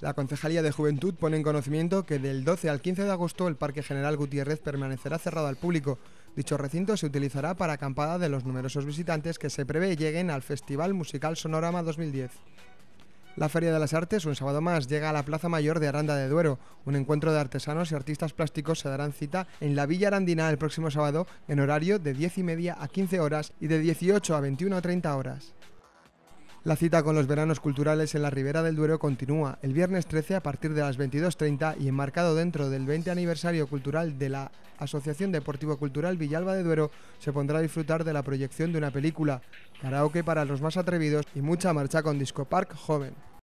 La Concejalía de Juventud pone en conocimiento que del 12 al 15 de agosto el Parque General Gutiérrez permanecerá cerrado al público. Dicho recinto se utilizará para acampada de los numerosos visitantes que se prevé lleguen al Festival Musical Sonorama 2010. La Feria de las Artes, un sábado más, llega a la Plaza Mayor de Aranda de Duero. Un encuentro de artesanos y artistas plásticos se darán cita en la Villa Arandina el próximo sábado en horario de 10 y media a 15 horas y de 18 a 21 a 30 horas. La cita con los veranos culturales en la Ribera del Duero continúa el viernes 13 a partir de las 22.30 y enmarcado dentro del 20 aniversario cultural de la Asociación Deportivo Cultural Villalba de Duero se pondrá a disfrutar de la proyección de una película, karaoke para los más atrevidos y mucha marcha con Disco Park Joven.